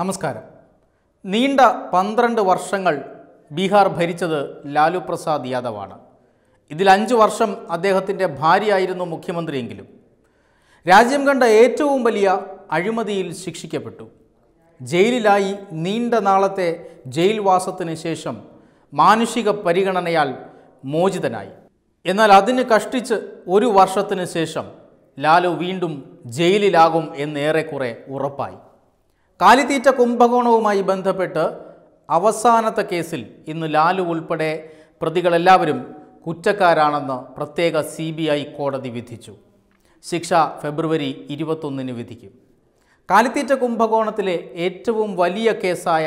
നമസ്കാരം നീണ്ട പന്ത്രണ്ട് വർഷങ്ങൾ ബീഹാർ ഭരിച്ചത് ലാലു പ്രസാദ് യാദവാണ് ഇതിൽ അഞ്ച് വർഷം അദ്ദേഹത്തിൻ്റെ ഭാര്യയായിരുന്നു മുഖ്യമന്ത്രിയെങ്കിലും രാജ്യം കണ്ട ഏറ്റവും വലിയ അഴിമതിയിൽ ശിക്ഷിക്കപ്പെട്ടു ജയിലിലായി നീണ്ട നാളത്തെ ജയിൽവാസത്തിന് ശേഷം മാനുഷിക പരിഗണനയാൽ മോചിതനായി എന്നാൽ അതിന് കഷ്ടിച്ച് ഒരു വർഷത്തിന് ശേഷം ലാലു വീണ്ടും ജയിലിലാകും എന്നേറെക്കുറെ ഉറപ്പായി കാലിത്തീറ്റ കുംഭകോണവുമായി ബന്ധപ്പെട്ട് അവസാനത്തെ കേസിൽ ഇന്ന് ലാലു ഉൾപ്പെടെ പ്രതികളെല്ലാവരും കുറ്റക്കാരാണെന്ന് പ്രത്യേക സി ബി ഐ കോടതി വിധിച്ചു ശിക്ഷ ഫെബ്രുവരി ഇരുപത്തൊന്നിന് വിധിക്കും കാലിത്തീറ്റ കുംഭകോണത്തിലെ ഏറ്റവും വലിയ കേസായ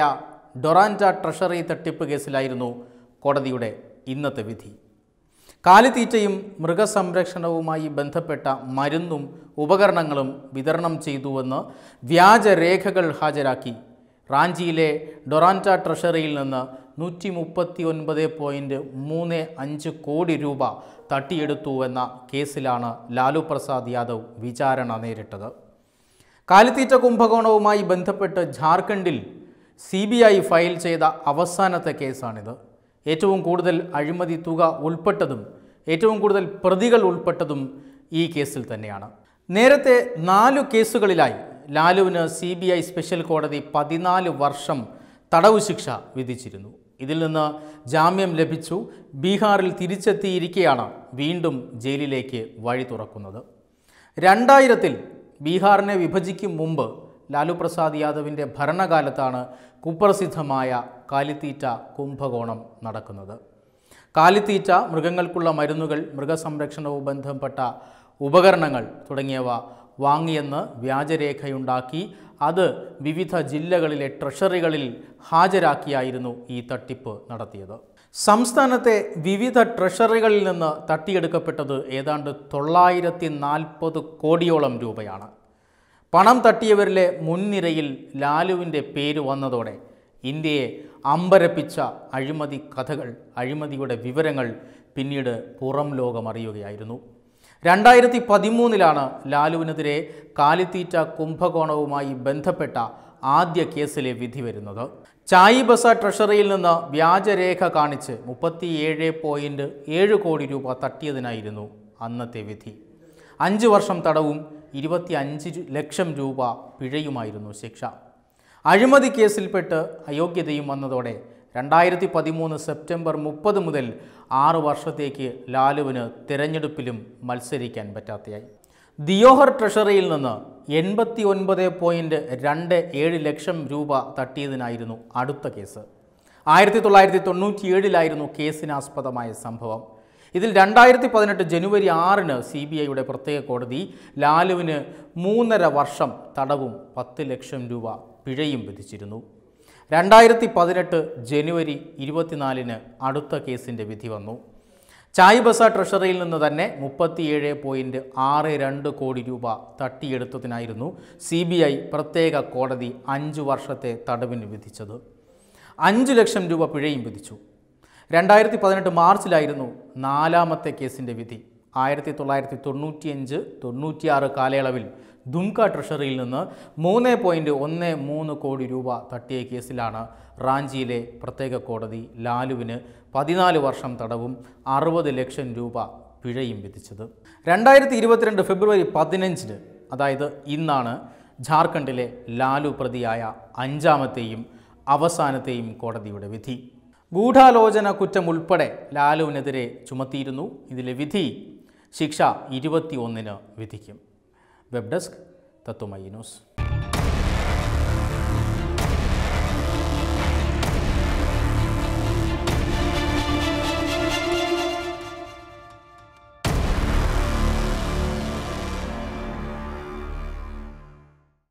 ഡൊറാൻറ്റ ട്രഷറി തട്ടിപ്പ് കേസിലായിരുന്നു കോടതിയുടെ ഇന്നത്തെ വിധി കാലിത്തീറ്റയും മൃഗസംരക്ഷണവുമായി ബന്ധപ്പെട്ട മരുന്നും ഉപകരണങ്ങളും വിതരണം ചെയ്തുവെന്ന് വ്യാജരേഖകൾ ഹാജരാക്കി റാഞ്ചിയിലെ ഡൊറാൻറ്റ ട്രഷറിയിൽ നിന്ന് നൂറ്റി മുപ്പത്തി ഒൻപത് പോയിൻറ്റ് മൂന്ന് അഞ്ച് കോടി രൂപ തട്ടിയെടുത്തുവെന്ന കേസിലാണ് ലാലു പ്രസാദ് യാദവ് വിചാരണ നേരിട്ടത് കാലിത്തീറ്റ കുംഭകോണവുമായി ബന്ധപ്പെട്ട് ജാർഖണ്ഡിൽ സി ഫയൽ ചെയ്ത അവസാനത്തെ കേസാണിത് ഏറ്റവും കൂടുതൽ അഴിമതി തുക ഉൾപ്പെട്ടതും ഏറ്റവും കൂടുതൽ പ്രതികൾ ഉൾപ്പെട്ടതും ഈ കേസിൽ തന്നെയാണ് നേരത്തെ നാലു കേസുകളിലായി ലാലുവിന് സി ബി ഐ സ്പെഷ്യൽ കോടതി പതിനാല് വർഷം തടവു ശിക്ഷ വിധിച്ചിരുന്നു ഇതിൽ നിന്ന് ജാമ്യം ലഭിച്ചു ബീഹാറിൽ തിരിച്ചെത്തിയിരിക്കെയാണ് വീണ്ടും ജയിലിലേക്ക് വഴി തുറക്കുന്നത് രണ്ടായിരത്തിൽ ബീഹാറിനെ വിഭജിക്കും മുമ്പ് ലാലു പ്രസാദ് യാദവിൻ്റെ ഭരണകാലത്താണ് കുപ്രസിദ്ധമായ കാലിത്തീറ്റ കുംഭകോണം നടക്കുന്നത് കാലിത്തീറ്റ മൃഗങ്ങൾക്കുള്ള മരുന്നുകൾ മൃഗസംരക്ഷണവും ബന്ധപ്പെട്ട ഉപകരണങ്ങൾ തുടങ്ങിയവ വാങ്ങിയെന്ന് വ്യാജരേഖയുണ്ടാക്കി അത് വിവിധ ജില്ലകളിലെ ട്രഷറികളിൽ ഹാജരാക്കിയായിരുന്നു ഈ തട്ടിപ്പ് നടത്തിയത് സംസ്ഥാനത്തെ വിവിധ ട്രഷറികളിൽ നിന്ന് തട്ടിയെടുക്കപ്പെട്ടത് ഏതാണ്ട് തൊള്ളായിരത്തി നാൽപ്പത് കോടിയോളം രൂപയാണ് പണം തട്ടിയവരിലെ മുൻനിരയിൽ ലാലുവിൻ്റെ പേര് വന്നതോടെ ഇന്ത്യയെ അമ്പരപ്പിച്ച അഴിമതി കഥകൾ അഴിമതിയുടെ വിവരങ്ങൾ പിന്നീട് പുറം അറിയുകയായിരുന്നു രണ്ടായിരത്തി പതിമൂന്നിലാണ് ലാലുവിനെതിരെ കാലിത്തീറ്റ കുംഭകോണവുമായി ബന്ധപ്പെട്ട ആദ്യ കേസിലെ വിധി വരുന്നത് ചായി ബസ ട്രഷറിയിൽ നിന്ന് വ്യാജരേഖ കാണിച്ച് മുപ്പത്തിയേഴ് പോയിൻറ്റ് ഏഴ് കോടി രൂപ തട്ടിയതിനായിരുന്നു അന്നത്തെ വിധി അഞ്ച് വർഷം തടവും ഇരുപത്തി അഞ്ച് ലക്ഷം രൂപ പിഴയുമായിരുന്നു ശിക്ഷ അഴിമതി കേസിൽപ്പെട്ട് അയോഗ്യതയും വന്നതോടെ രണ്ടായിരത്തി പതിമൂന്ന് സെപ്റ്റംബർ മുപ്പത് മുതൽ ആറു വർഷത്തേക്ക് ലാലുവിന് തിരഞ്ഞെടുപ്പിലും മത്സരിക്കാൻ പറ്റാത്തയായി ദിയോഹർ ട്രഷറിയിൽ നിന്ന് എൺപത്തി ഒൻപത് പോയിൻറ്റ് രണ്ട് ഏഴ് ലക്ഷം രൂപ തട്ടിയതിനായിരുന്നു അടുത്ത കേസ് ആയിരത്തി തൊള്ളായിരത്തി തൊണ്ണൂറ്റിയേഴിലായിരുന്നു കേസിനാസ്പദമായ സംഭവം ഇതിൽ രണ്ടായിരത്തി പതിനെട്ട് ജനുവരി ആറിന് സി ബി ഐയുടെ പ്രത്യേക കോടതി ലാലുവിന് മൂന്നര വർഷം തടവും പത്ത് ലക്ഷം രൂപ പിഴയും വിധിച്ചിരുന്നു രണ്ടായിരത്തി പതിനെട്ട് ജനുവരി ഇരുപത്തിനാലിന് അടുത്ത കേസിൻ്റെ വിധി വന്നു ചായ് ബസ ട്രഷറിയിൽ നിന്ന് തന്നെ മുപ്പത്തിയേഴ് പോയിൻറ്റ് ആറ് രണ്ട് കോടി രൂപ തട്ടിയെടുത്തതിനായിരുന്നു സി ബി ഐ പ്രത്യേക കോടതി അഞ്ച് വർഷത്തെ തടവിന് വിധിച്ചത് അഞ്ച് ലക്ഷം രൂപ പിഴയും വിധിച്ചു രണ്ടായിരത്തി പതിനെട്ട് മാർച്ചിലായിരുന്നു നാലാമത്തെ കേസിൻ്റെ വിധി ആയിരത്തി തൊള്ളായിരത്തി തൊണ്ണൂറ്റിയഞ്ച് തൊണ്ണൂറ്റിയാറ് കാലയളവിൽ ദുംക ട്രഷറിയിൽ നിന്ന് മൂന്ന് പോയിൻറ്റ് ഒന്ന് മൂന്ന് കോടി രൂപ തട്ടിയ കേസിലാണ് റാഞ്ചിയിലെ പ്രത്യേക കോടതി ലാലുവിന് പതിനാല് വർഷം തടവും അറുപത് ലക്ഷം രൂപ പിഴയും വിധിച്ചത് രണ്ടായിരത്തി ഇരുപത്തിരണ്ട് ഫെബ്രുവരി പതിനഞ്ചിന് അതായത് ഇന്നാണ് ജാർഖണ്ഡിലെ ലാലു പ്രതിയായ അഞ്ചാമത്തെയും അവസാനത്തെയും കോടതിയുടെ വിധി ഗൂഢാലോചന കുറ്റം ഉൾപ്പെടെ ലാലുവിനെതിരെ ചുമത്തിയിരുന്നു ഇതിലെ വിധി ശിക്ഷ ഇരുപത്തിയൊന്നിന് വിധിക്കും വെബ് ഡെസ്ക് തത്വമയി ന്യൂസ്